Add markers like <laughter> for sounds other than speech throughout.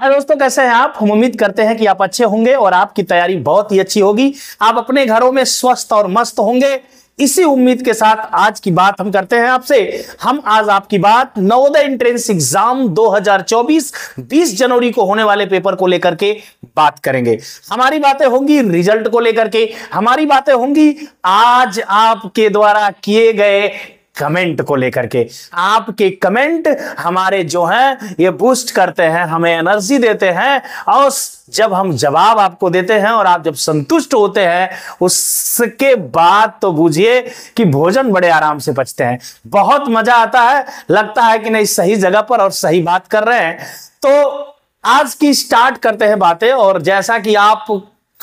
हाय दोस्तों कैसे हैं आप हम उम्मीद करते हैं कि आप अच्छे होंगे और आपकी तैयारी बहुत ही अच्छी होगी आप अपने घरों में स्वस्थ और मस्त होंगे इसी उम्मीद के साथ आज की बात हम करते हैं आपसे हम आज आपकी बात नवोदय एंट्रेंस एग्जाम 2024 20 जनवरी को होने वाले पेपर को लेकर के बात करेंगे हमारी बातें होंगी रिजल्ट को लेकर के हमारी बातें होंगी आज आपके द्वारा किए गए कमेंट को लेकर के आपके कमेंट हमारे जो हैं ये बूस्ट करते हैं हमें एनर्जी देते हैं और जब हम जवाब आपको देते हैं और आप जब संतुष्ट होते हैं उसके बाद तो बूझिए कि भोजन बड़े आराम से पचते हैं बहुत मजा आता है लगता है कि नहीं सही जगह पर और सही बात कर रहे हैं तो आज की स्टार्ट करते हैं बातें और जैसा कि आप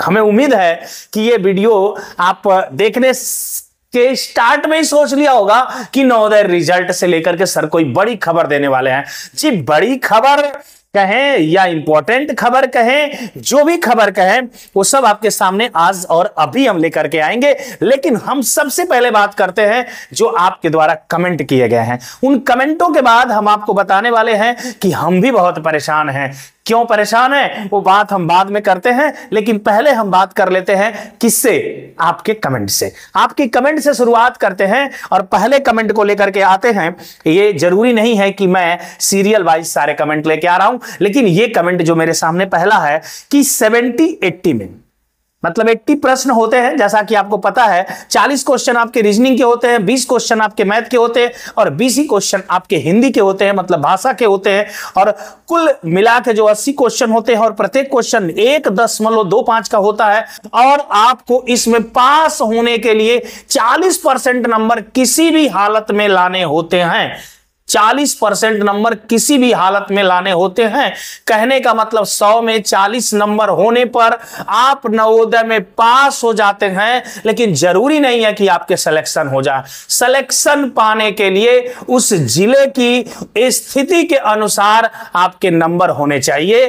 हमें उम्मीद है कि ये वीडियो आप देखने के स्टार्ट में ही सोच लिया होगा कि नवोदय रिजल्ट से लेकर के सर कोई बड़ी खबर देने वाले हैं जी बड़ी खबर कहें या इंपॉर्टेंट खबर कहें जो भी खबर कहें वो सब आपके सामने आज और अभी हम लेकर के आएंगे लेकिन हम सबसे पहले बात करते हैं जो आपके द्वारा कमेंट किए गए हैं उन कमेंटों के बाद हम आपको बताने वाले हैं कि हम भी बहुत परेशान हैं क्यों परेशान है वो बात हम बाद में करते हैं लेकिन पहले हम बात कर लेते हैं किससे आपके कमेंट से आपके कमेंट से शुरुआत करते हैं और पहले कमेंट को लेकर के आते हैं ये जरूरी नहीं है कि मैं सीरियल वाइज सारे कमेंट लेके आ रहा हूं लेकिन ये कमेंट जो मेरे सामने पहला है कि सेवेंटी एट्टी में मतलब 80 प्रश्न होते हैं जैसा कि आपको पता है 40 क्वेश्चन आपके रीजनिंग के होते हैं 20 क्वेश्चन आपके मैथ के होते हैं और 20 ही क्वेश्चन आपके हिंदी के होते हैं मतलब भाषा के होते हैं और कुल मिला के जो 80 क्वेश्चन होते हैं और प्रत्येक क्वेश्चन एक दशमलव दो पांच का होता है और आपको इसमें पास होने के लिए चालीस नंबर किसी भी हालत में लाने होते हैं 40 परसेंट नंबर किसी भी हालत में लाने होते हैं कहने का मतलब 100 में 40 नंबर होने पर आप नवोदय में पास हो जाते हैं लेकिन जरूरी नहीं है कि आपके सिलेक्शन हो जाए सिलेक्शन पाने के लिए उस जिले की स्थिति के अनुसार आपके नंबर होने चाहिए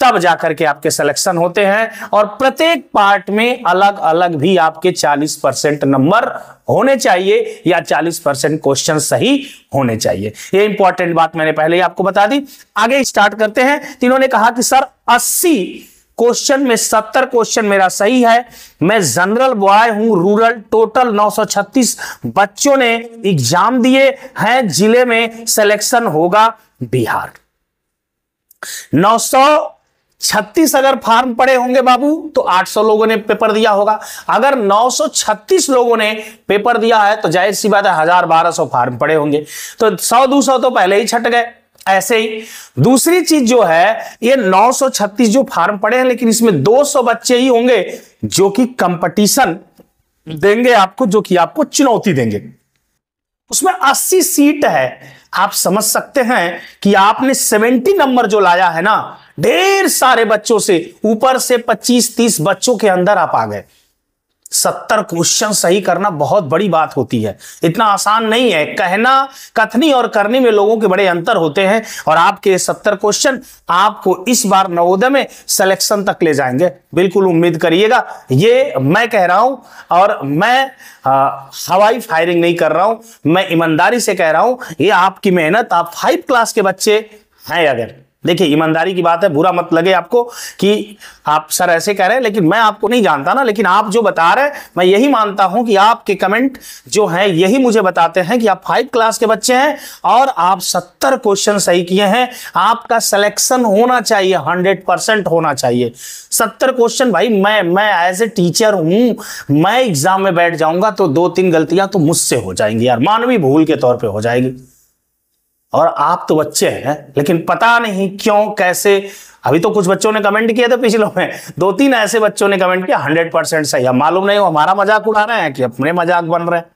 तब जाकर के आपके सिलेक्शन होते हैं और प्रत्येक पार्ट में अलग अलग भी आपके 40 परसेंट नंबर होने चाहिए या 40 परसेंट क्वेश्चन सही होने चाहिए ये इंपॉर्टेंट बात मैंने पहले ही आपको बता दी आगे स्टार्ट करते हैं तो इन्होंने कहा कि सर 80 क्वेश्चन में 70 क्वेश्चन मेरा सही है मैं जनरल बॉय हूं रूरल टोटल नौ बच्चों ने एग्जाम दिए हैं जिले में सिलेक्शन होगा बिहार छत्तीस अगर फार्म पड़े होंगे बाबू तो 800 लोगों ने पेपर दिया होगा अगर 936 लोगों ने पेपर दिया है तो जाहिर सी बात है हजार बारह सौ फार्म पड़े होंगे तो सौ दो सौ तो पहले ही छट गए ऐसे ही दूसरी चीज जो है ये 936 जो फार्म पड़े हैं लेकिन इसमें 200 बच्चे ही होंगे जो कि कंपटीशन देंगे आपको जो कि आपको चुनौती देंगे उसमें अस्सी सीट है आप समझ सकते हैं कि आपने 70 नंबर जो लाया है ना ढेर सारे बच्चों से ऊपर से 25-30 बच्चों के अंदर आप आ गए सत्तर क्वेश्चन सही करना बहुत बड़ी बात होती है इतना आसान नहीं है कहना कथनी और करने में लोगों के बड़े अंतर होते हैं और आपके सत्तर क्वेश्चन आपको इस बार नवोदय में सिलेक्शन तक ले जाएंगे बिल्कुल उम्मीद करिएगा ये मैं कह रहा हूं और मैं हवाई फायरिंग नहीं कर रहा हूं मैं ईमानदारी से कह रहा हूं ये आपकी मेहनत आप फाइव क्लास के बच्चे हैं अगर देखिए ईमानदारी की बात है बुरा मत लगे आपको कि आप सर ऐसे कह रहे हैं लेकिन मैं आपको नहीं जानता ना लेकिन आप जो बता रहे हैं मैं यही मानता हूं कि आपके कमेंट जो हैं यही मुझे बताते हैं कि आप फाइव क्लास के बच्चे हैं और आप सत्तर क्वेश्चन सही किए हैं आपका सिलेक्शन होना चाहिए हंड्रेड होना चाहिए सत्तर क्वेश्चन भाई मैं मैं एज ए टीचर हूं मैं एग्जाम में बैठ जाऊंगा तो दो तीन गलतियां तो मुझसे हो जाएंगी यार मानवीय भूल के तौर पर हो जाएगी और आप तो बच्चे हैं लेकिन पता नहीं क्यों कैसे अभी तो कुछ बच्चों ने कमेंट किया था पिछले में दो तीन ऐसे बच्चों ने कमेंट किया हंड्रेड परसेंट सही है मालूम नहीं वो हमारा मजाक उड़ा रहे हैं कि अपने मजाक बन रहे हैं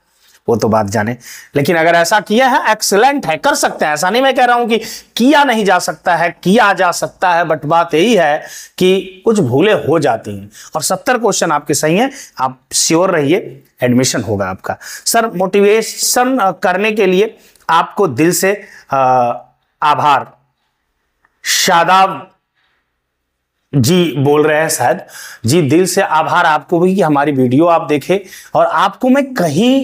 वो तो बात जाने लेकिन अगर ऐसा किया है एक्सलेंट है कर सकते हैं ऐसा नहीं मैं कह रहा हूं कि किया नहीं जा सकता है किया जा सकता है बट बात यही है कि कुछ भूले हो जाती हैं और सत्तर क्वेश्चन आपके सही हैं आप श्योर रहिए एडमिशन होगा आपका सर मोटिवेशन करने के लिए आपको दिल से आभार शादाब जी बोल रहे हैं शायद जी दिल से आभार आपको भी कि हमारी वीडियो आप देखे और आपको मैं कहीं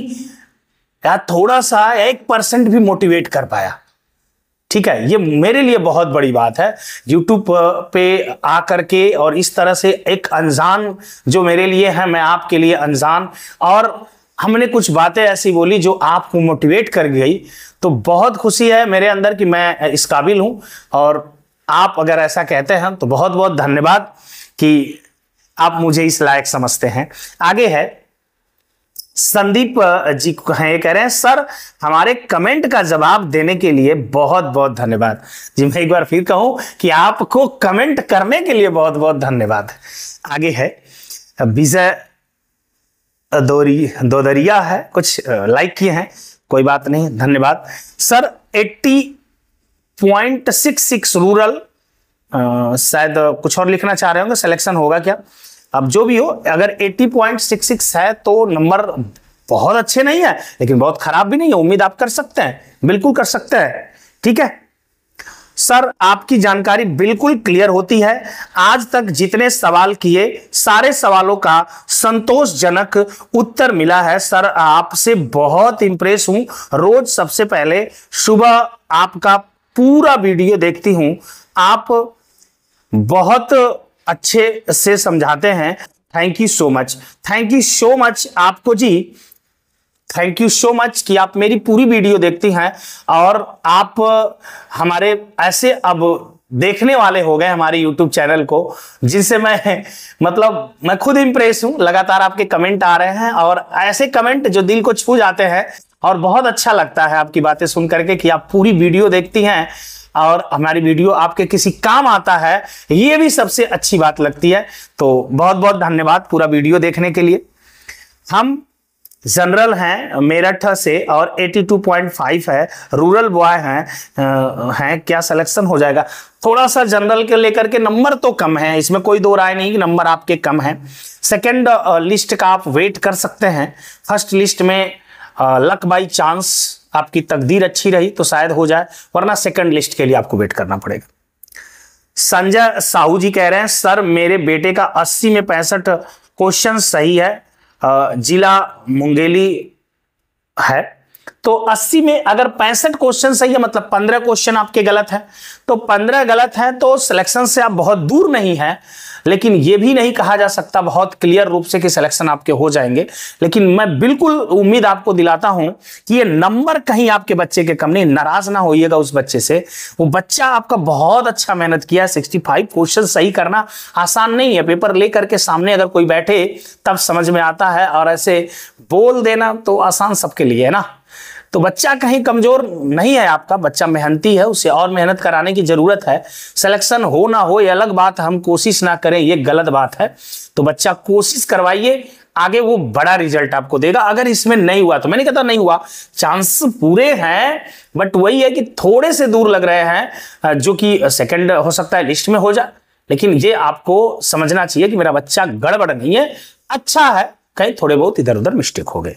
या थोड़ा सा एक परसेंट भी मोटिवेट कर पाया ठीक है ये मेरे लिए बहुत बड़ी बात है यूट्यूब पे आ करके और इस तरह से एक अनजान जो मेरे लिए है मैं आपके लिए अनजान और हमने कुछ बातें ऐसी बोली जो आपको मोटिवेट कर गई तो बहुत खुशी है मेरे अंदर कि मैं इस काबिल हूं और आप अगर ऐसा कहते हैं तो बहुत बहुत धन्यवाद कि आप मुझे इस लायक समझते हैं आगे है संदीप जी हैं ये कह रहे हैं सर हमारे कमेंट का जवाब देने के लिए बहुत बहुत धन्यवाद जी मैं एक बार फिर कहूं कि आपको कमेंट करने के लिए बहुत बहुत धन्यवाद आगे है विजय दोरी दोदरिया है कुछ लाइक किए हैं कोई बात नहीं धन्यवाद सर 80.66 रूरल शायद कुछ और लिखना चाह रहे होंगे सिलेक्शन होगा क्या अब जो भी हो अगर 80.66 है तो नंबर बहुत अच्छे नहीं है लेकिन बहुत खराब भी नहीं है उम्मीद आप कर सकते हैं बिल्कुल कर सकते हैं ठीक है सर आपकी जानकारी बिल्कुल क्लियर होती है आज तक जितने सवाल किए सारे सवालों का संतोषजनक उत्तर मिला है सर आपसे बहुत इंप्रेस हूं रोज सबसे पहले सुबह आपका पूरा वीडियो देखती हूं आप बहुत अच्छे से समझाते हैं thank you so much thank you so much आपको जी थैंक यू सो मच कि आप मेरी पूरी वीडियो देखती हैं और आप हमारे ऐसे अब देखने वाले हो गए हमारे YouTube चैनल को जिनसे मैं मतलब मैं खुद इंप्रेस हूं लगातार आपके कमेंट आ रहे हैं और ऐसे कमेंट जो दिल को छू जाते हैं और बहुत अच्छा लगता है आपकी बातें सुन करके कि आप पूरी वीडियो देखती हैं और हमारी वीडियो आपके किसी काम आता है ये भी सबसे अच्छी बात लगती है तो बहुत बहुत धन्यवाद पूरा वीडियो देखने के लिए हम जनरल हैं मेरठ से और 82.5 है रूरल बॉय हैं हैं क्या सिलेक्शन हो जाएगा थोड़ा सा जनरल के लेकर के नंबर तो कम है इसमें कोई दो राय नहीं कि नंबर आपके कम है सेकंड लिस्ट का आप वेट कर सकते हैं फर्स्ट लिस्ट में लक बाई चांस आपकी तकदीर अच्छी रही तो शायद हो जाए वरना सेकंड लिस्ट के लिए आपको वेट करना पड़ेगा संजय साहू जी कह रहे हैं सर मेरे बेटे का अस्सी में पैंसठ क्वेश्चन सही है जिला मुंगेली है तो 80 में अगर पैंसठ क्वेश्चन सही है मतलब 15 क्वेश्चन आपके गलत है तो 15 गलत है तो सिलेक्शन से आप बहुत दूर नहीं है लेकिन ये भी नहीं कहा जा सकता बहुत क्लियर रूप से कि सिलेक्शन आपके हो जाएंगे लेकिन मैं बिल्कुल उम्मीद आपको दिलाता हूं कि ये नंबर कहीं आपके बच्चे के कम नहीं नाराज ना होइएगा उस बच्चे से वो बच्चा आपका बहुत अच्छा मेहनत किया सिक्सटी फाइव क्वेश्चन सही करना आसान नहीं है पेपर लेकर के सामने अगर कोई बैठे तब समझ में आता है और ऐसे बोल देना तो आसान सबके लिए है ना तो बच्चा कहीं कमजोर नहीं है आपका बच्चा मेहनती है उसे और मेहनत कराने की जरूरत है सिलेक्शन हो ना हो ये अलग बात हम कोशिश ना करें ये गलत बात है तो बच्चा कोशिश करवाइए आगे वो बड़ा रिजल्ट आपको देगा अगर इसमें नहीं हुआ तो मैंने कहता नहीं हुआ चांस पूरे हैं बट वही है कि थोड़े से दूर लग रहे हैं जो कि सेकंड हो सकता है लिस्ट में हो जाए लेकिन ये आपको समझना चाहिए कि मेरा बच्चा गड़बड़ नहीं है अच्छा है कहीं थोड़े बहुत इधर उधर मिस्टेक हो गए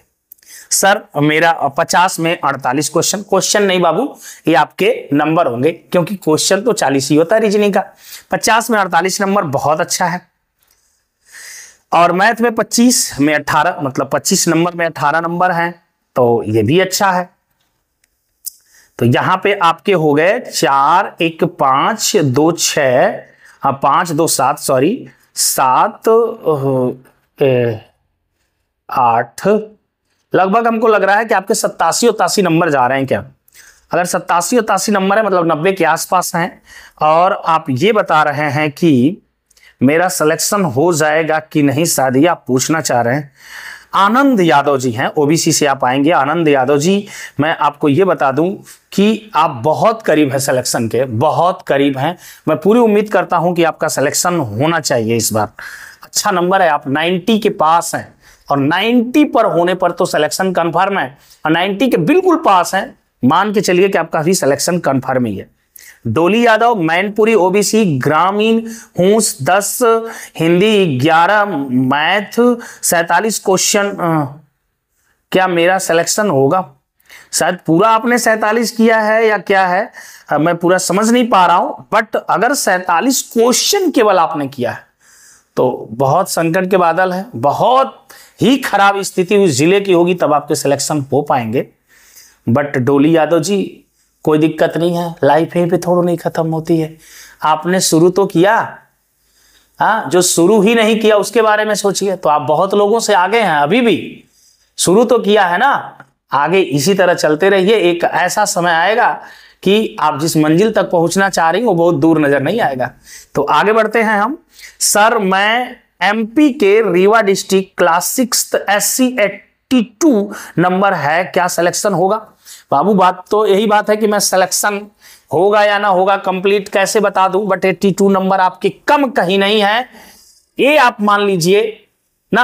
सर मेरा पचास में अड़तालीस क्वेश्चन क्वेश्चन नहीं बाबू ये आपके नंबर होंगे क्योंकि क्वेश्चन तो चालीस ही होता है रीजनिंग का पचास में अड़तालीस नंबर बहुत अच्छा है और मैथ में पच्चीस में 18 मतलब पच्चीस नंबर में 18 नंबर हैं तो ये भी अच्छा है तो यहां पे आपके हो गए चार एक पांच दो छ हाँ, पांच दो सात सॉरी सात आठ लगभग हमको लग रहा है कि आपके सत्तासी उत्तासी नंबर जा रहे हैं क्या अगर सत्तासी उत्तासी नंबर है मतलब नब्बे के आसपास हैं और आप ये बता रहे हैं कि मेरा सिलेक्शन हो जाएगा कि नहीं शादी आप पूछना चाह रहे हैं आनंद यादव जी हैं ओबीसी से आप आएंगे आनंद यादव जी मैं आपको ये बता दूं कि आप बहुत करीब हैं सिलेक्शन के बहुत करीब हैं मैं पूरी उम्मीद करता हूं कि आपका सिलेक्शन होना चाहिए इस बार अच्छा नंबर है आप 90 के पास हैं और 90 पर होने पर तो सिलेक्शन कंफर्म है और 90 के बिल्कुल पास है मान के चलिए कि आपका भी सिलेक्शन कंफर्म ही है डोली यादव मैनपुरी ओबीसी ग्रामीण हूस दस हिंदी ग्यारह मैथ सैतालीस क्वेश्चन क्या मेरा सिलेक्शन होगा शायद पूरा आपने सैतालीस किया है या क्या है मैं पूरा समझ नहीं पा रहा हूं बट अगर सैतालीस क्वेश्चन केवल आपने किया है तो बहुत संकट के बादल है बहुत ही खराब स्थिति उस जिले की होगी तब आपके सिलेक्शन हो पाएंगे बट डोली यादव जी कोई दिक्कत नहीं है लाइफ यहीं पे थोड़ा नहीं खत्म होती है आपने शुरू तो किया हाँ जो शुरू ही नहीं किया उसके बारे में सोचिए तो आप बहुत लोगों से आगे हैं अभी भी शुरू तो किया है ना आगे इसी तरह चलते रहिए एक ऐसा समय आएगा कि आप जिस मंजिल तक पहुंचना चाह रही वो बहुत दूर नजर नहीं आएगा तो आगे बढ़ते हैं हम सर मैं एमपी के Rewa district class six S C eighty two number है क्या सिलेक्शन होगा बाबू बात तो यही बात है कि मैं सिलेक्शन होगा या ना होगा कंप्लीट कैसे बता दूं बट एट्टी टू नंबर आपके कम कहीं नहीं है ये आप मान लीजिए ना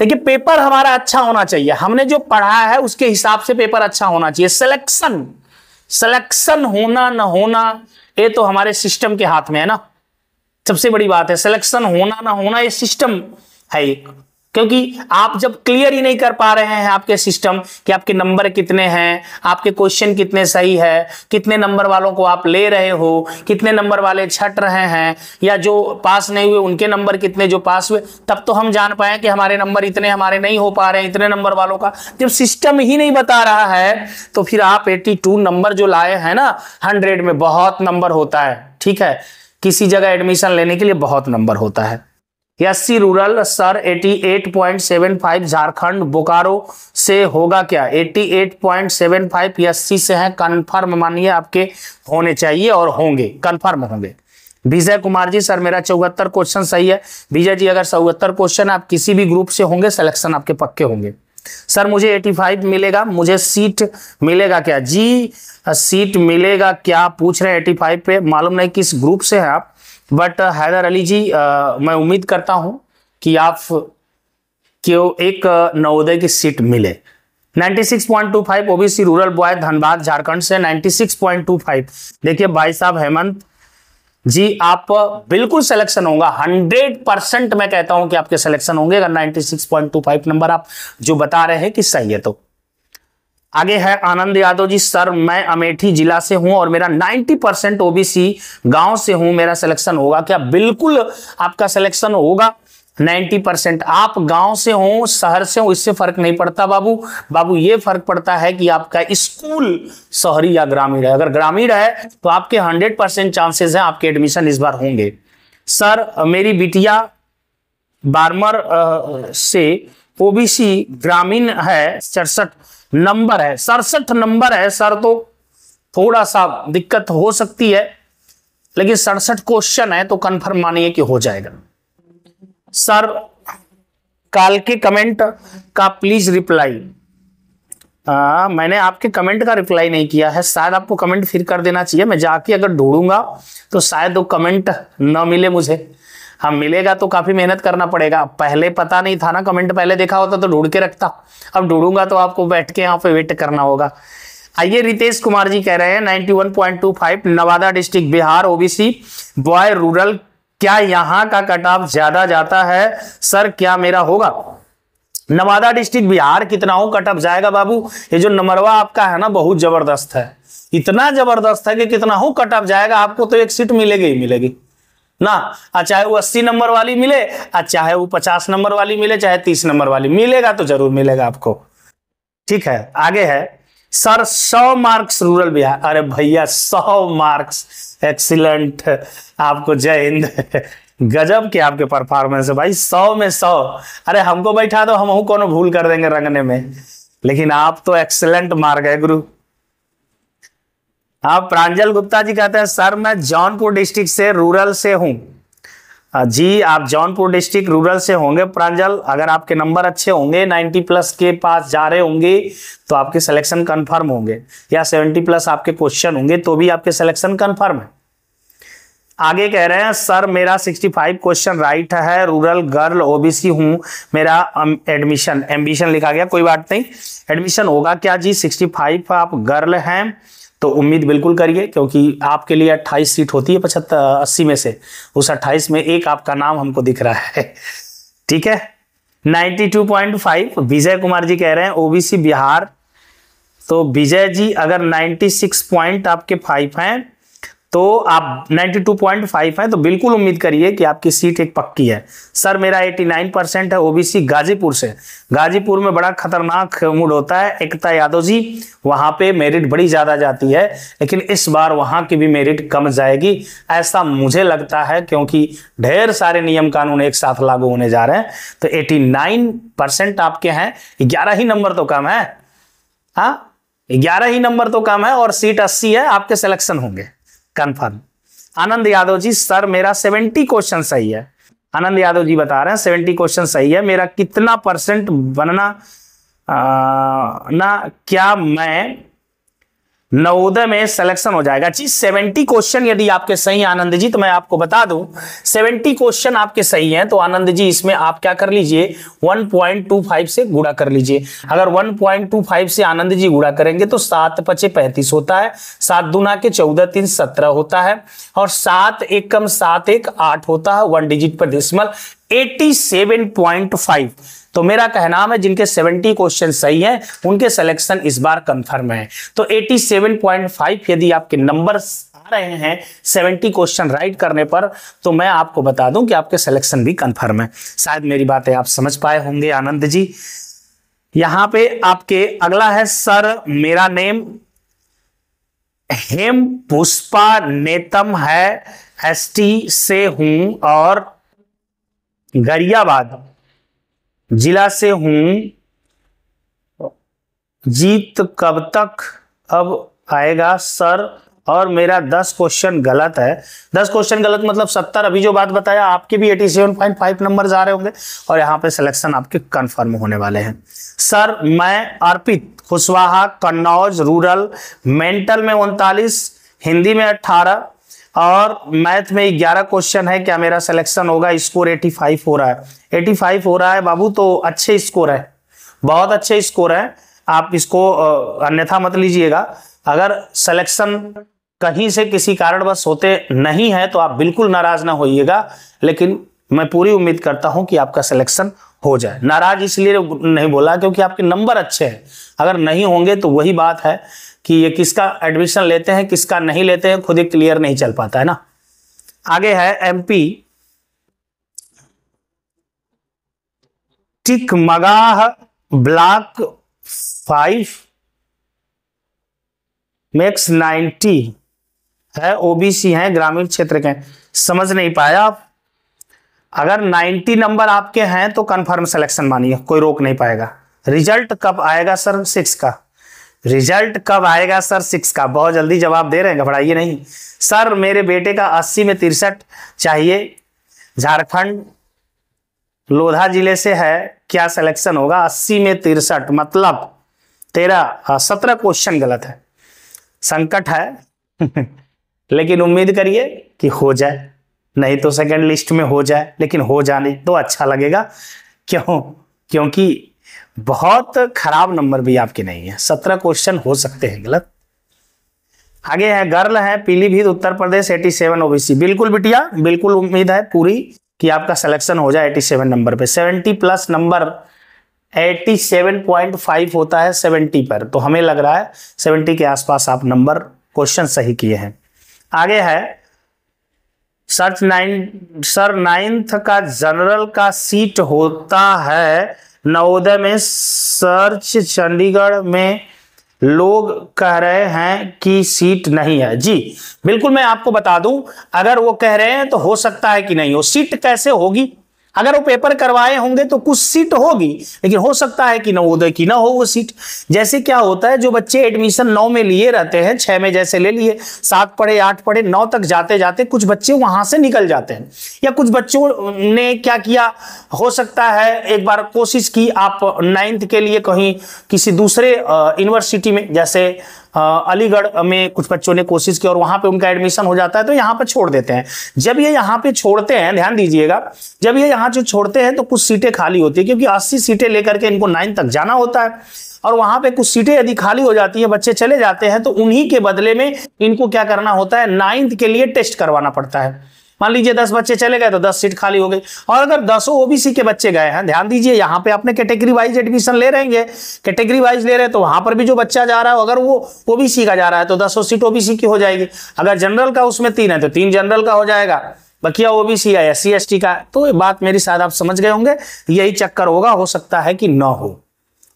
देखिए पेपर हमारा अच्छा होना चाहिए हमने जो पढ़ा है उसके हिसाब से पेपर अच्छा होना चाहिए सिलेक्शन सिलेक्शन होना ना होना ये तो हमारे सिस्टम के हाथ में है ना सबसे बड़ी बात है सिलेक्शन होना ना होना ये सिस्टम है एक क्योंकि आप जब क्लियर ही नहीं कर पा रहे हैं आपके सिस्टम कि आपके नंबर कितने हैं आपके क्वेश्चन कितने सही है कितने नंबर वालों को आप ले रहे हो कितने नंबर वाले छट रहे हैं या जो पास नहीं हुए उनके नंबर कितने जो पास हुए तब तो हम जान पाए कि हमारे नंबर इतने हमारे नहीं हो पा रहे हैं इतने नंबर वालों का जब सिस्टम ही नहीं बता रहा है तो फिर आप एट्टी नंबर जो लाए हैं ना हंड्रेड में बहुत नंबर होता है ठीक है किसी जगह एडमिशन लेने के लिए बहुत नंबर होता है S rural sir 88.75 Jharkhand Bokaro से होगा क्या 88.75 एससी से है कन्फर्म मानिए आपके होने चाहिए और होंगे कन्फर्म होंगे विजय कुमार जी सर मेरा चौहत्तर क्वेश्चन सही है विजय जी अगर चौहत्तर क्वेश्चन आप किसी भी ग्रुप से होंगे सिलेक्शन आपके पक्के होंगे सर मुझे 85 मिलेगा मुझे सीट मिलेगा क्या जी सीट मिलेगा क्या पूछ रहे हैं 85 पे मालूम नहीं किस ग्रुप से हैं आप बट हैदर अली जी आ, मैं उम्मीद करता हूं कि आप क्यों एक नवोदय की सीट मिले 96.25 OBC rural boy Dhanbad Jharkhand से 96.25 देखिए भाई साहब हेमंत जी आप बिल्कुल सिलेक्शन होगा 100 परसेंट मैं कहता हूं कि आपके सिलेक्शन होंगे अगर 96.25 नंबर आप जो बता रहे हैं कि सही है तो आगे है आनंद यादव जी सर मैं अमेठी जिला से हूं और मेरा 90 परसेंट ओबीसी गांव से हूं मेरा सिलेक्शन होगा क्या बिल्कुल आपका सिलेक्शन होगा 90 परसेंट आप गांव से हो शहर से हो इससे फर्क नहीं पड़ता बाबू बाबू ये फर्क पड़ता है कि आपका स्कूल शहरी या ग्रामीण है अगर ग्रामीण है तो आपके 100 परसेंट चांसेस हैं आपके एडमिशन इस बार होंगे सर मेरी बिटिया बारमर से ओबीसी ग्रामीण है सड़सठ नंबर है सड़सठ नंबर है सर तो थोड़ा सा दिक्कत हो सकती है लेकिन सड़सठ क्वेश्चन है तो कन्फर्म मानिए कि हो जाएगा सर काल के कमेंट का प्लीज रिप्लाई आ, मैंने आपके कमेंट का रिप्लाई नहीं किया है शायद आपको कमेंट फिर कर देना चाहिए मैं जाके अगर ढूंढूंगा तो शायद वो कमेंट न मिले मुझे हाँ मिलेगा तो काफ़ी मेहनत करना पड़ेगा पहले पता नहीं था ना कमेंट पहले देखा होता तो ढूंढ के रखता अब ढूंढूंगा तो आपको बैठ के यहाँ पे वेट करना होगा आइए रितेश कुमार जी कह रहे हैं 91.25 Nawada district Bihar OBC boy rural क्या यहां का कट ऑफ ज्यादा जाता है सर क्या मेरा होगा नवादा डिस्ट्रिक्ट बिहार कितना हो कट ऑफ जाएगा बाबू ये जो नमरवा आपका है ना बहुत जबरदस्त है इतना जबरदस्त है कि कितना हो कट ऑफ जाएगा आपको तो एक सीट मिलेगी ही मिलेगी ना चाहे वो अस्सी नंबर वाली मिले आ चाहे वो पचास नंबर वाली मिले चाहे तीस नंबर वाली मिलेगा तो जरूर मिलेगा आपको ठीक है आगे है सर सौ मार्क्स रूरल बिहार अरे भैया सौ मार्क्स एक्सीलेंट आपको जय हिंद गजब के आपके परफॉर्मेंस है भाई सौ में सौ अरे हमको बैठा दो हम को भूल कर देंगे रंगने में लेकिन आप तो एक्सीलेंट मार गए गुरु आप प्रांजल गुप्ता जी कहते हैं सर मैं जौनपुर डिस्ट्रिक्ट से रूरल से हूं जी आप जौनपुर डिस्ट्रिक्ट रूरल से होंगे प्रांजल अगर आपके नंबर अच्छे होंगे 90 प्लस के पास जा रहे होंगे तो आपके सिलेक्शन कंफर्म होंगे या 70 प्लस आपके क्वेश्चन होंगे तो भी आपके सिलेक्शन कंफर्म है आगे कह रहे हैं सर मेरा 65 क्वेश्चन राइट है रूरल गर्ल ओबीसी हूं मेरा एडमिशन एम्बिशन लिखा गया कोई बात नहीं एडमिशन होगा क्या जी सिक्सटी आप गर्ल हैं तो उम्मीद बिल्कुल करिए क्योंकि आपके लिए अट्ठाईस सीट होती है पचहत्तर अस्सी में से उस अट्ठाईस में एक आपका नाम हमको दिख रहा है ठीक है 92.5 विजय कुमार जी कह रहे हैं ओबीसी बिहार तो विजय जी अगर 96 पॉइंट आपके फाइव हैं तो आप 92.5 है तो बिल्कुल उम्मीद करिए कि आपकी सीट एक पक्की है सर मेरा 89 परसेंट है ओबीसी गाजीपुर से गाजीपुर में बड़ा खतरनाक मूड होता है एकता यादव जी वहां पे मेरिट बड़ी ज़्यादा जाती है लेकिन इस बार वहां की भी मेरिट कम जाएगी ऐसा मुझे लगता है क्योंकि ढेर सारे नियम कानून एक साथ लागू होने जा रहे हैं तो एटी आपके हैं ग्यारह ही नंबर तो कम है हा ग्यारह ही नंबर तो कम है और सीट अस्सी है आपके सिलेक्शन होंगे कंफर्म आनंद यादव जी सर मेरा सेवेंटी क्वेश्चन सही है आनंद यादव जी बता रहे हैं सेवेंटी क्वेश्चन सही है मेरा कितना परसेंट बनना आ, ना क्या मैं नवोदय में सिलेक्शन हो जाएगा जी सेवेंटी क्वेश्चन यदि आपके सही आनंद जी तो मैं आपको बता दूं सेवेंटी क्वेश्चन आपके सही हैं तो आनंद जी इसमें आप क्या कर लीजिए 1.25 से गुड़ा कर लीजिए अगर 1.25 से आनंद जी गुड़ा करेंगे तो सात पचे पैंतीस होता है सात दुना के चौदह तीन सत्रह होता है और सात एक कम सात एक आठ होता है वन डिजिट पर डेसिमल फाइव तो मेरा कहना है जिनके 70 क्वेश्चन सही हैं उनके सिलेक्शन इस बार कंफर्म है तो 87.5 यदि आपके नंबर आ रहे हैं 70 क्वेश्चन राइट करने पर तो मैं आपको बता दूं कि आपके सिलेक्शन भी कंफर्म है शायद मेरी बातें आप समझ पाए होंगे आनंद जी यहां पे आपके अगला है सर मेरा नेम हेम पुष्पा नेतम है एसटी से हूं और गरियाबाद जिला से हूं जीत कब तक अब आएगा सर और मेरा दस क्वेश्चन गलत है दस क्वेश्चन गलत मतलब सत्तर अभी जो बात बताया आपके भी eighty seven point five number आ रहे होंगे और यहां पे सिलेक्शन आपके कंफर्म होने वाले हैं सर मैं अर्पित कुशवाहा कन्नौज रूरल मेंटल में उनतालीस हिंदी में अट्ठारह और मैथ में ग्यारह क्वेश्चन है क्या मेरा सिलेक्शन होगा स्कोर एटी फाइव हो रहा है एटी फाइव हो रहा है बाबू तो अच्छे स्कोर है बहुत अच्छे स्कोर है आप इसको अन्यथा मत लीजिएगा अगर सिलेक्शन कहीं से किसी कारणवश होते नहीं है तो आप बिल्कुल नाराज ना होइएगा लेकिन मैं पूरी उम्मीद करता हूं कि आपका सिलेक्शन हो जाए नाराज इसलिए नहीं बोला क्योंकि आपके नंबर अच्छे हैं अगर नहीं होंगे तो वही बात है कि ये किसका एडमिशन लेते हैं किसका नहीं लेते हैं खुद ही क्लियर नहीं चल पाता है ना आगे है एमपी टिक मगाह ब्लॉक फाइव मैक्स नाइन्टी है ओबीसी हैं ग्रामीण क्षेत्र के समझ नहीं पाया आप अगर 90 नंबर आपके हैं तो कंफर्म सिलेक्शन मानिए कोई रोक नहीं पाएगा रिजल्ट कब आएगा सर सिक्स का रिजल्ट कब आएगा सर सिक्स का बहुत जल्दी जवाब दे रहे हैं घबराइए नहीं सर मेरे बेटे का अस्सी में तिरसठ चाहिए झारखंड लोधा जिले से है क्या सिलेक्शन होगा अस्सी में तिरसठ मतलब तेरा सत्रह क्वेश्चन गलत है संकट है <laughs> लेकिन उम्मीद करिए कि हो जाए नहीं तो सेकंड लिस्ट में हो जाए लेकिन हो जाने तो अच्छा लगेगा क्यों क्योंकि बहुत खराब नंबर भी आपके नहीं है सत्रह क्वेश्चन हो सकते हैं गलत आगे है गर्ल है Pilibhit Uttar Pradesh eighty seven OBC बिल्कुल बिटिया बिल्कुल उम्मीद है पूरी कि आपका सिलेक्शन हो जाए एटी सेवन नंबर पे seventy plus number eighty seven point five होता है सेवेंटी पर तो हमें लग रहा है सेवेंटी के आसपास आप नंबर क्वेश्चन सही किए हैं आगे है सर नाइन सर नाइन्थ का जनरल का सीट होता है नवोदय में सर्च चंडीगढ़ में लोग कह रहे हैं कि सीट नहीं है जी बिल्कुल मैं आपको बता दूं अगर वो कह रहे हैं तो हो सकता है कि नहीं हो सीट कैसे होगी अगर वो पेपर करवाए होंगे तो कुछ सीट होगी लेकिन हो सकता है कि उदय की ना हो वो सीट जैसे क्या होता है जो बच्चे एडमिशन नौ में लिए रहते हैं छः में जैसे ले लिए सात पढ़े आठ पढ़े नौ तक जाते जाते कुछ बच्चे वहां से निकल जाते हैं या कुछ बच्चों ने क्या किया हो सकता है एक बार कोशिश की आप नाइन्थ के लिए कहीं किसी दूसरे यूनिवर्सिटी में जैसे अलीगढ़ में कुछ बच्चों ने कोशिश की और वहां पे उनका एडमिशन हो जाता है तो यहाँ पर छोड़ देते हैं जब ये यहाँ पे छोड़ते हैं ध्यान दीजिएगा जब ये यहाँ जो छोड़ते हैं तो कुछ सीटें खाली होती है क्योंकि अस्सी सीटें लेकर के इनको नाइन तक जाना होता है और वहां पे कुछ सीटें यदि खाली हो जाती है बच्चे चले जाते हैं तो उन्हीं के बदले में इनको क्या करना होता है नाइन्थ के लिए टेस्ट करवाना पड़ता है मान लीजिए दस बच्चे चले गए तो दस सीट खाली हो गई और अगर दसों ओबीसी के बच्चे गए हैं ध्यान दीजिए यहाँ पे आपने कैटेगरी वाइज एडमिशन ले रहेंगे कैटेगरी वाइज ले रहे हैं तो वहां पर भी जो बच्चा जा रहा है अगर वो ओबीसी का जा रहा है तो दसों सीट ओबीसी की हो जाएगी अगर जनरल का उसमें तीन है तो तीन जनरल का हो जाएगा बकिया ओबीसी या एस सी का तो ये बात मेरी शायद आप समझ गए होंगे यही चक्कर होगा हो सकता है कि न हो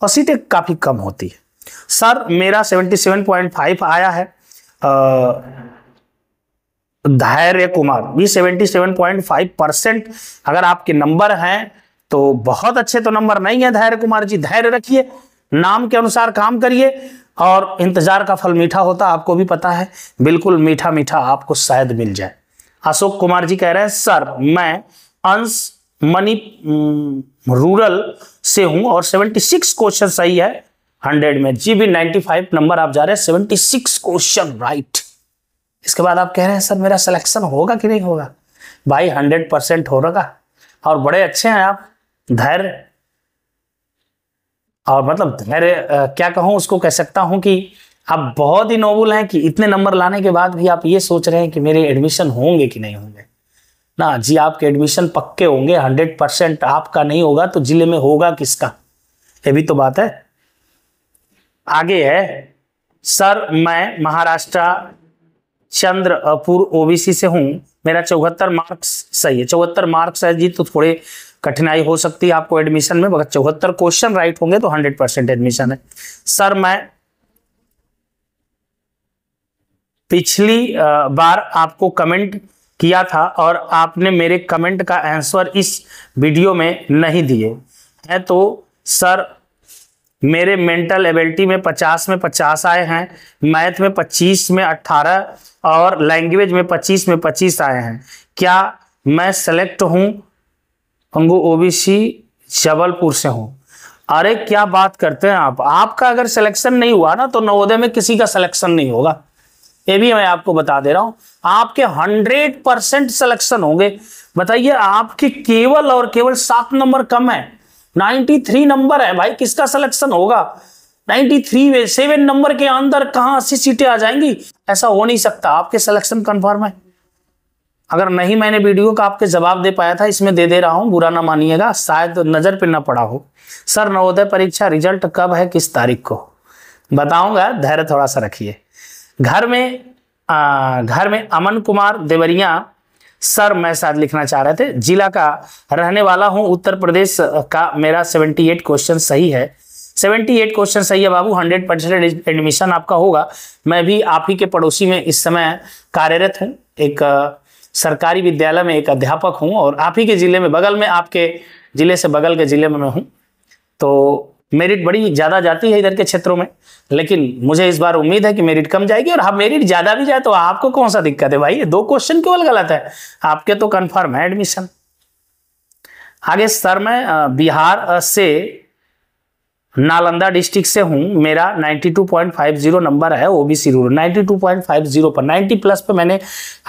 और सीटें काफ़ी कम होती है सर मेरा फाइव आया है आ, धैर्य कुमार भी फाइव परसेंट अगर आपके नंबर हैं तो बहुत अच्छे तो नंबर नहीं है धैर्य कुमार जी धैर्य रखिए नाम के अनुसार काम करिए और इंतजार का फल मीठा होता आपको भी पता है बिल्कुल मीठा मीठा आपको शायद मिल जाए अशोक कुमार जी कह रहे हैं सर मैं अंश मनी रूरल से हूं और 76 क्वेश्चन सही है 100 में जी भी 95 नंबर आप जा रहे हैं 76 क्वेश्चन राइट इसके बाद आप कह रहे हैं सर मेरा सिलेक्शन होगा कि नहीं होगा भाई हंड्रेड परसेंट हो रहा और बड़े अच्छे हैं आप धैर्य और मतलब धैर्य क्या कहूँ उसको कह सकता हूँ कि आप बहुत ही नोबल हैं कि इतने नंबर लाने के बाद भी आप ये सोच रहे हैं कि मेरे एडमिशन होंगे कि नहीं होंगे ना जी आपके एडमिशन पक्के होंगे हंड्रेड परसेंट आपका नहीं होगा तो जिले में होगा किसका ये भी तो बात है आगे है सर मैं महाराष्ट्र चंद्र ओबीसी से हूं मेरा चौहत्तर मार्क्स सही है चौहत्तर मार्क्स है जी तो थोड़े कठिनाई हो सकती है आपको एडमिशन में मगर चौहत्तर क्वेश्चन राइट होंगे तो हंड्रेड परसेंट एडमिशन है सर मैं पिछली बार आपको कमेंट किया था और आपने मेरे कमेंट का आंसर इस वीडियो में नहीं दिए है तो सर मेरे मेंटल एबिलिटी में 50 में 50 आए हैं मैथ में 25 में 18 और लैंग्वेज में 25 में 25 आए हैं क्या मैं सेलेक्ट हूं अंगो ओबीसी जबलपुर से हूं अरे क्या बात करते हैं आप आपका अगर सिलेक्शन नहीं हुआ ना तो नवोदय में किसी का सिलेक्शन नहीं होगा ये भी मैं आपको बता दे रहा हूं आपके हंड्रेड परसेंट सिलेक्शन होंगे बताइए आपके केवल और केवल सात नंबर कम है 93 नंबर है भाई किसका सिलेक्शन होगा 93 में सेवन नंबर के अंदर कहां अस्सी सीटें आ जाएंगी ऐसा हो नहीं सकता आपके सिलेक्शन कंफर्म है अगर नहीं मैंने वीडियो का आपके जवाब दे पाया था इसमें दे दे रहा हूं बुरा ना मानिएगा शायद नजर पे ना पड़ा हो सर नवोदय परीक्षा रिजल्ट कब है किस तारीख को बताऊंगा धैर्य थोड़ा सा रखिए घर में आ, घर में अमन कुमार देवरिया सर मैं शायद लिखना चाह रहे थे जिला का रहने वाला हूं उत्तर प्रदेश का मेरा 78 क्वेश्चन सही है 78 क्वेश्चन सही है बाबू 100 परसेंट एडमिशन आपका होगा मैं भी आप ही के पड़ोसी में इस समय कार्यरत हूँ एक सरकारी विद्यालय में एक अध्यापक हूँ और आप ही के ज़िले में बगल में आपके ज़िले से बगल के ज़िले में मैं हूँ तो मेरिट बड़ी ज़्यादा जाती है इधर के क्षेत्रों में लेकिन मुझे इस बार उम्मीद है कि मेरिट कम जाएगी और हाँ मेरिट ज़्यादा भी जाए तो आपको कौन सा दिक्कत है भाई दो क्वेश्चन केवल गलत है आपके तो कन्फर्म है एडमिशन आगे सर मैं बिहार से नालंदा डिस्ट्रिक्ट से हूँ मेरा 92.50 नंबर है ओबीसी रूल 92.50 पर 90 प्लस पे मैंने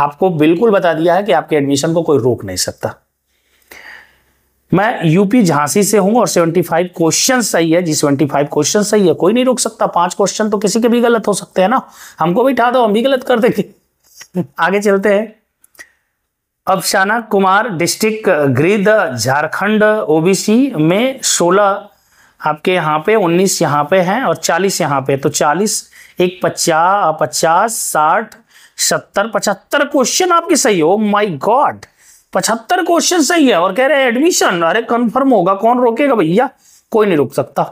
आपको बिल्कुल बता दिया है कि आपके एडमिशन को कोई रोक नहीं सकता मैं यूपी झांसी से हूं और 75 क्वेश्चन सही है जी 75 क्वेश्चन सही है कोई नहीं रोक सकता पांच क्वेश्चन तो किसी के भी गलत हो सकते हैं ना हमको भी ठा दो हम भी गलत कर देंगे <laughs> आगे चलते हैं शाना कुमार डिस्ट्रिक्ट ग्रिद झारखंड ओबीसी में 16 आपके यहाँ पे 19 यहाँ पे हैं और 40 यहाँ पे तो 40 एक पचास पचास साठ सत्तर पचहत्तर क्वेश्चन आपके सही हो माई oh गॉड पचहत्तर क्वेश्चन सही है और कह रहे हैं एडमिशन अरे कंफर्म होगा कौन रोकेगा भैया कोई नहीं रोक सकता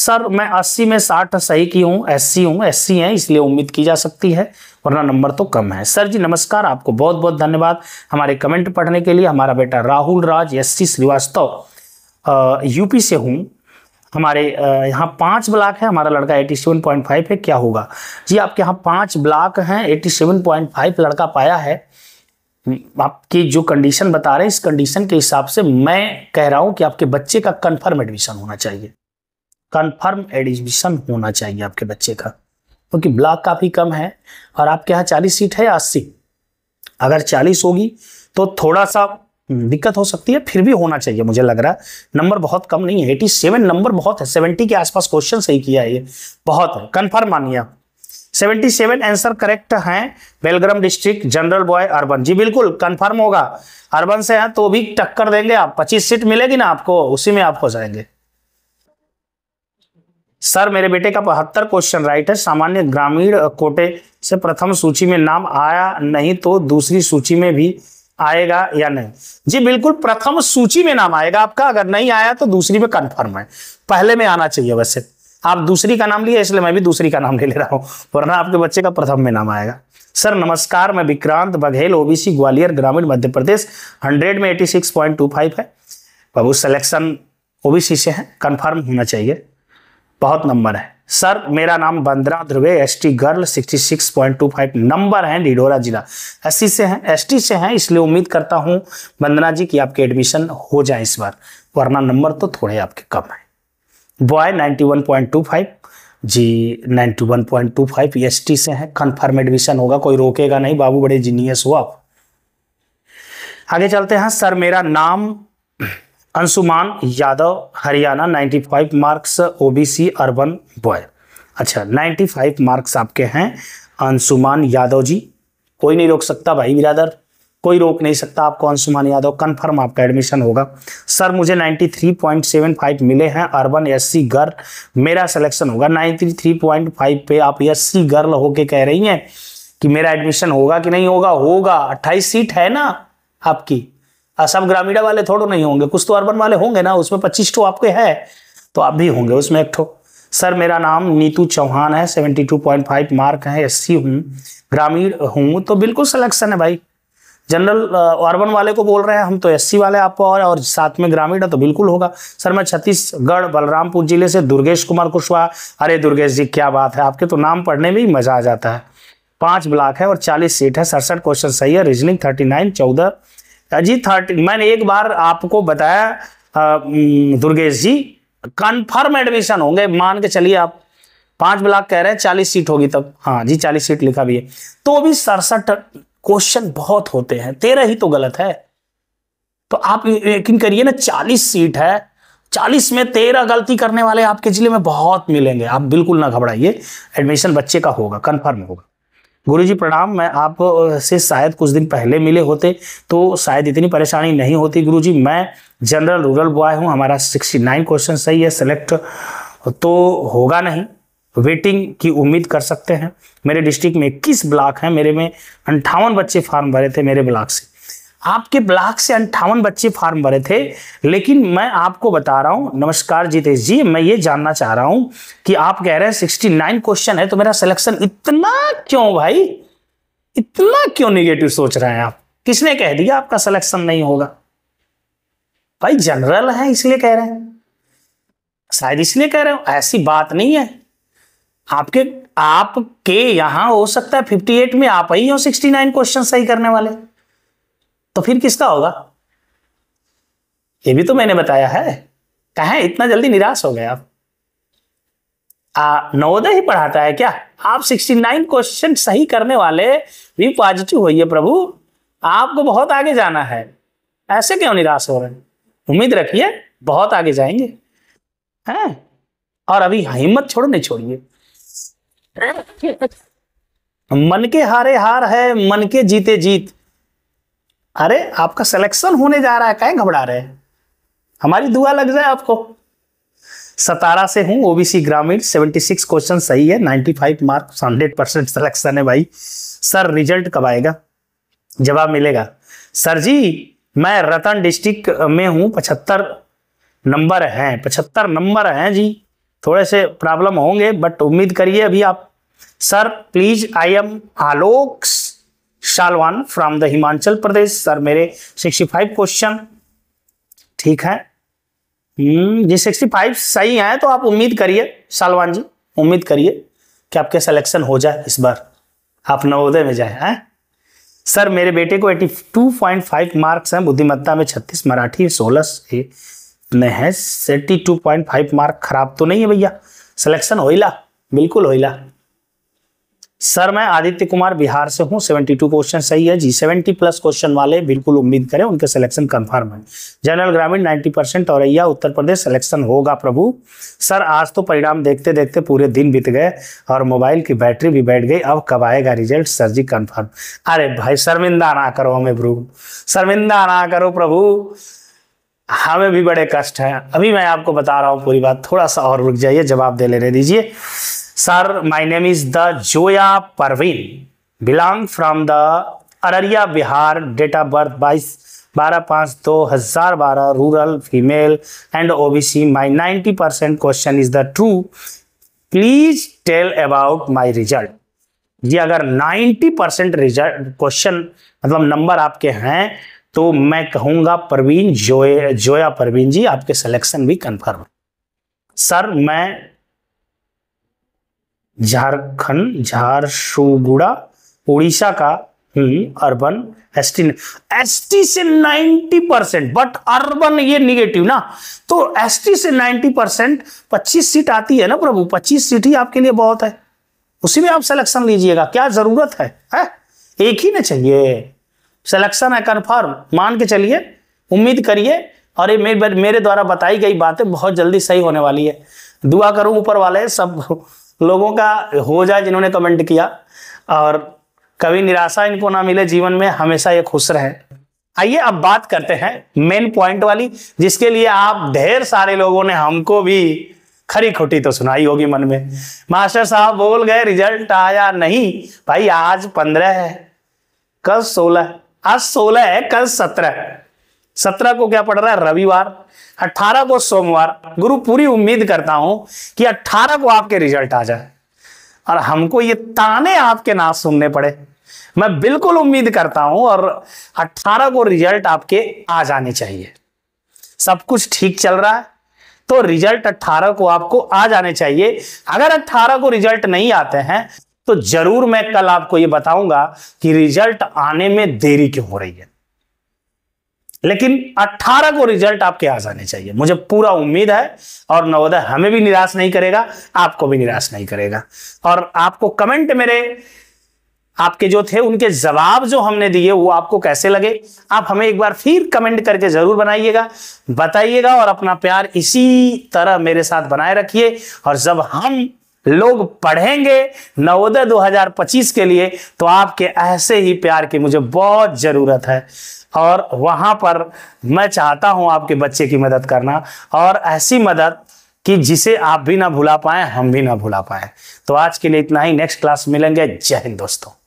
सर मैं अस्सी में साठ सही की हूँ एस सी हूँ एस सी है इसलिए उम्मीद की जा सकती है वरना नंबर तो कम है सर जी नमस्कार आपको बहुत बहुत धन्यवाद हमारे कमेंट पढ़ने के लिए हमारा बेटा Rahul Raj S C Shrivastava UP से हूँ हमारे यहाँ पांच ब्लॉक है हमारा लड़का 87.5 है क्या होगा जी आपके यहाँ पांच ब्लॉक हैं 87.5 लड़का पाया है आपकी जो कंडीशन बता रहे हैं इस कंडीशन के हिसाब से मैं कह रहा हूं कि आपके बच्चे का कंफर्म एडमिशन होना चाहिए कंफर्म एडमिशन होना चाहिए आपके बच्चे का क्योंकि तो ब्लॉक काफ़ी कम है और आपके यहाँ चालीस सीट है या अस्सी अगर चालीस होगी तो थोड़ा सा दिक्कत हो सकती है फिर भी होना चाहिए मुझे लग रहा है नंबर बहुत कम नहीं है एटी सेवन नंबर बहुत है सेवेंटी के आसपास क्वेश्चन सही किया है ये बहुत है कन्फर्म मानिए आप 77 आंसर करेक्ट हैं Belgaum district general boy urban जी बिल्कुल कंफर्म होगा अर्बन से हैं तो भी टक्कर देंगे आप 25 सीट मिलेगी ना आपको उसी में आप हो जाएंगे सर मेरे बेटे का बहत्तर क्वेश्चन राइट है सामान्य ग्रामीण कोटे से प्रथम सूची में नाम आया नहीं तो दूसरी सूची में भी आएगा या नहीं जी बिल्कुल प्रथम सूची में नाम आएगा आपका अगर नहीं आया तो दूसरी में कंफर्म है पहले में आना चाहिए वैसे आप दूसरी का नाम लिए इसलिए मैं भी दूसरी का नाम ले ले रहा हूँ वरना आपके बच्चे का प्रथम में नाम आएगा सर नमस्कार मैं विक्रांत बघेल ओबीसी ग्वालियर ग्रामीण मध्य प्रदेश हंड्रेड में eighty six point two five है बाबू सिलेक्शन ओबीसी से है कन्फर्म होना चाहिए बहुत नंबर है सर मेरा नाम Bandra Dhruve S T girl sixty six point two five number है डिडोरा जिला एस सी से हैं एस टी से हैं इसलिए उम्मीद करता हूँ बंदना जी कि आपके एडमिशन हो जाए इस बार वरना नंबर तो थोड़े आपके कम है बॉय 91.25 जी 91.25 एसटी e से है कंफर्म एडमिशन होगा कोई रोकेगा नहीं बाबू बड़े जीनियस हो आप आगे चलते हैं सर मेरा नाम Anshuman Yadav Haryana 95 marks OBC urban boy अच्छा 95 मार्क्स आपके हैं अंशुमान यादव जी कोई नहीं रोक सकता भाई बिरादर कोई रोक नहीं सकता आपको अंशुमान यादव कन्फर्म आपका एडमिशन होगा सर मुझे 93.75 मिले हैं अर्बन एस सी गर्ल मेरा सिलेक्शन होगा 93.5 पे आप एस सी गर्ल होके कह रही हैं कि मेरा एडमिशन होगा कि नहीं होगा होगा 28 सीट है ना आपकी असम ग्रामीणा वाले थोड़ो नहीं होंगे कुछ तो अर्बन वाले होंगे ना उसमें पच्चीस टो आपके है तो आप भी होंगे उसमें एक ठो सर मेरा नाम नीतू चौहान है फाइव मार्क है सी हूँ ग्रामीण हूँ तो बिल्कुल सिलेक्शन है भाई जनरल अर्बन uh, वाले को बोल रहे हैं हम तो एससी वाले आपको और, और साथ में ग्रामीण है तो बिल्कुल होगा सर मैं छत्तीसगढ़ बलरामपुर जिले से दुर्गेश कुमार कुशवाहा अरे दुर्गेश जी क्या बात है आपके तो नाम पढ़ने में ही मजा आ जाता है पांच ब्लॉक है और चालीस सीट है सड़सठ क्वेश्चन सही है रीजनिंग थर्टी नाइन चौदह जी थर्टी मैंने एक बार आपको बताया uh, Durgesh ji confirm admission होंगे मान के चलिए आप पांच ब्लॉक कह रहे हैं चालीस सीट होगी तब हाँ जी चालीस सीट लिखा भी है तो भी सड़सठ क्वेश्चन बहुत होते हैं तेरह ही तो गलत है तो आप यकीन करिए ना चालीस सीट है चालीस में तेरह गलती करने वाले आपके जिले में बहुत मिलेंगे आप बिल्कुल ना घबराइए एडमिशन बच्चे का होगा कन्फर्म होगा गुरु जी प्रणाम मैं आप से शायद कुछ दिन पहले मिले होते तो शायद इतनी परेशानी नहीं होती गुरु जी मैं जनरल रूरल बॉय हूँ हमारा सिक्सटी नाइन क्वेश्चन सही है सेलेक्ट तो होगा नहीं वेटिंग की उम्मीद कर सकते हैं मेरे डिस्ट्रिक्ट में इक्कीस ब्लॉक हैं मेरे में अंठावन बच्चे फार्म भरे थे मेरे ब्लॉक से आपके ब्लॉक से अंठावन बच्चे फार्म भरे थे लेकिन मैं आपको बता रहा हूं नमस्कार जीतेश जी मैं ये जानना चाह रहा हूं कि आप कह रहे हैं सिक्सटी नाइन क्वेश्चन है तो मेरा सिलेक्शन इतना क्यों भाई इतना क्यों निगेटिव सोच रहे हैं आप किसने कह दिया आपका सिलेक्शन नहीं होगा भाई जनरल है इसलिए कह रहे हैं शायद इसलिए कह रहे हो ऐसी बात नहीं है आपके आपके यहां हो सकता है 58 में आप ही हो 69 क्वेश्चन सही करने वाले तो फिर किसका होगा ये भी तो मैंने बताया है कहा इतना जल्दी निराश हो गए आप नवोदय ही पढ़ाता है क्या आप 69 क्वेश्चन सही करने वाले भी पॉजिटिव होइए प्रभु आपको बहुत आगे जाना है ऐसे क्यों निराश हो रहे हैं उम्मीद रखिए बहुत आगे जाएंगे हैं और अभी हिम्मत छोड़ नहीं छोड़िए मन के हारे हार है मन के जीते जीत अरे आपका सिलेक्शन होने जा रहा है कहें घबरा रहे हैं हमारी दुआ लग जाए आपको सतारा से हूँ ओबीसी ग्रामीण 76 क्वेश्चन सही है 95 मार्क 100 परसेंट सिलेक्शन है भाई सर रिजल्ट कब आएगा जवाब मिलेगा सर जी मैं रतन डिस्ट्रिक्ट में हूँ 75 नंबर है 75 नंबर है जी थोड़े से प्रॉब्लम होंगे बट उम्मीद करिए अभी आप sir please I am Alok Shalwan from the Himachal Pradesh sir मेरे 65 क्वेश्चन ठीक है जी हम्म, 65 सही है तो आप उम्मीद करिए शालवान जी उम्मीद करिए कि आपके सिलेक्शन हो जाए इस बार आप नवोदय में जाए हैं सर मेरे बेटे को 82.5 मार्क्स हैं बुद्धिमत्ता में 36 मराठी 16 ए में है सेटी टू पॉइंट फाइव मार्क खराब तो नहीं है भैया सिलेक्शन होइला बिल्कुल होइला सर मैं आदित्य कुमार बिहार से हूं सेवेंटी टू क्वेश्चन सही है जी सेवेंटी प्लस क्वेश्चन वाले बिल्कुल उम्मीद करें उनके सिलेक्शन कंफर्म है जनरल ग्रामीण नाइन्टी परसेंट और या उत्तर प्रदेश सिलेक्शन होगा प्रभु सर आज तो परिणाम देखते देखते पूरे दिन बीत गए और मोबाइल की बैटरी भी बैठ गई अब कब आएगा रिजल्ट सर जी कन्फर्म अरे भाई शर्मिंदा ना करो हमें प्रभु शर्मिंदा ना करो प्रभु हमें हाँ, भी बड़े कष्ट हैं अभी मैं आपको बता रहा हूँ पूरी बात थोड़ा सा और रुक जाइए जवाब दे लेने दीजिए sir my name is the Zoya Parveen belong from the Araria Bihar date of birth बाईस बारह पाँच दो हज़ार बारह rural female and O B C my ninety percent question is the true please tell about my result ये अगर नाइन्टी परसेंट रिजल्ट क्वेश्चन मतलब number आपके हैं तो मैं कहूंगा प्रवीण जोया जोया प्रवीण जी आपके सिलेक्शन भी कंफर्म सर मैं झारखंड झारसुगुड़ा उड़ीसा का urban S T S T से 90 परसेंट बट अर्बन ये निगेटिव ना तो एस टी से 90 परसेंट पच्चीस सीट आती है ना प्रभु पच्चीस सीट ही आपके लिए बहुत है उसी में आप सिलेक्शन लीजिएगा क्या जरूरत है, है? एक ही ना चाहिए सिलेक्शन है कन्फर्म मान के चलिए उम्मीद करिए और ये मेरे मेरे द्वारा बताई गई बातें बहुत जल्दी सही होने वाली है दुआ करूँ ऊपर वाले सब लोगों का हो जाए जिन्होंने कमेंट किया और कभी निराशा इनको ना मिले जीवन में हमेशा ये खुश रहे आइए अब बात करते हैं मेन पॉइंट वाली जिसके लिए आप ढेर सारे लोगों ने हमको भी खरी खोटी तो सुनाई होगी मन में मास्टर साहब बोल गए रिजल्ट आया नहीं भाई आज पंद्रह है कल सोलह आज सोलह है कल सत्रह है सत्रह को क्या पढ़ रहा है रविवार अट्ठारह को सोमवार गुरु पूरी उम्मीद करता हूं कि अट्ठारह को आपके रिजल्ट आ जाए और हमको ये ताने आपके ना सुनने पड़े मैं बिल्कुल उम्मीद करता हूं और 18 को रिजल्ट आपके आ जाने चाहिए सब कुछ ठीक चल रहा है तो रिजल्ट 18 को आपको आ जाने चाहिए अगर 18 को रिजल्ट नहीं आते हैं तो जरूर मैं कल आपको यह बताऊंगा कि रिजल्ट आने में देरी क्यों हो रही है लेकिन 18 को रिजल्ट आपके आ जाने चाहिए मुझे पूरा उम्मीद है और नवोदय हमें भी निराश नहीं करेगा आपको भी निराश नहीं करेगा और आपको कमेंट मेरे आपके जो थे उनके जवाब जो हमने दिए वो आपको कैसे लगे आप हमें एक बार फिर कमेंट करके जरूर बनाइएगा बताइएगा और अपना प्यार इसी तरह मेरे साथ बनाए रखिए और जब हम लोग पढ़ेंगे नवोदय 2025 के लिए तो आपके ऐसे ही प्यार की मुझे बहुत ज़रूरत है और वहां पर मैं चाहता हूं आपके बच्चे की मदद करना और ऐसी मदद कि जिसे आप भी ना भुला पाएं हम भी ना भुला पाएं तो आज के लिए इतना ही नेक्स्ट क्लास मिलेंगे जय हिंद दोस्तों